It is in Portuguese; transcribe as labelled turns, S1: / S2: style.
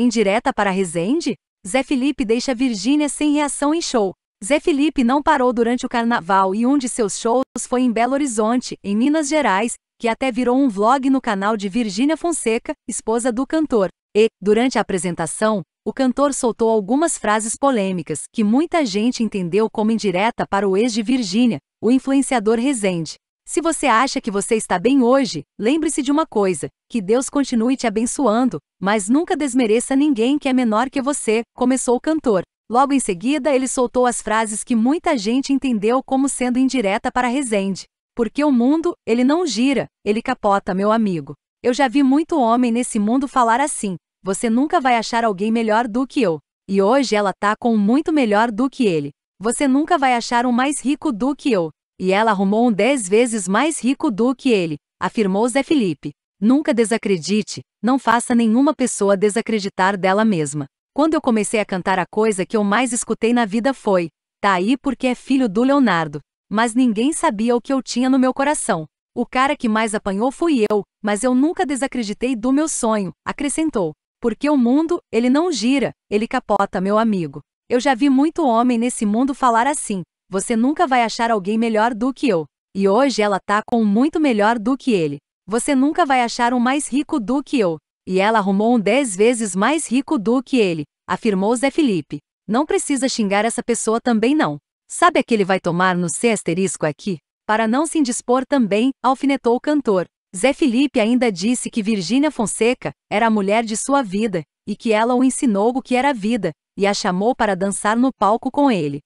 S1: Indireta para Resende, Zé Felipe deixa Virgínia sem reação em show. Zé Felipe não parou durante o carnaval e um de seus shows foi em Belo Horizonte, em Minas Gerais, que até virou um vlog no canal de Virgínia Fonseca, esposa do cantor. E, durante a apresentação, o cantor soltou algumas frases polêmicas que muita gente entendeu como indireta para o ex de Virgínia, o influenciador Rezende. Se você acha que você está bem hoje, lembre-se de uma coisa: que Deus continue te abençoando, mas nunca desmereça ninguém que é menor que você, começou o cantor. Logo em seguida, ele soltou as frases que muita gente entendeu como sendo indireta para Rezende. Porque o mundo, ele não gira, ele capota, meu amigo. Eu já vi muito homem nesse mundo falar assim: você nunca vai achar alguém melhor do que eu. E hoje ela tá com um muito melhor do que ele. Você nunca vai achar um mais rico do que eu. E ela arrumou um dez vezes mais rico do que ele, afirmou Zé Felipe. Nunca desacredite, não faça nenhuma pessoa desacreditar dela mesma. Quando eu comecei a cantar a coisa que eu mais escutei na vida foi: tá aí porque é filho do Leonardo. Mas ninguém sabia o que eu tinha no meu coração. O cara que mais apanhou fui eu, mas eu nunca desacreditei do meu sonho, acrescentou. Porque o mundo, ele não gira, ele capota, meu amigo. Eu já vi muito homem nesse mundo falar assim, você nunca vai achar alguém melhor do que eu. E hoje ela tá com um muito melhor do que ele. Você nunca vai achar um mais rico do que eu. E ela arrumou um dez vezes mais rico do que ele, afirmou Zé Felipe. Não precisa xingar essa pessoa também não. Sabe aquele vai tomar no C asterisco aqui? Para não se indispor também, alfinetou o cantor. Zé Felipe ainda disse que Virgínia Fonseca era a mulher de sua vida, e que ela o ensinou o que era vida, e a chamou para dançar no palco com ele.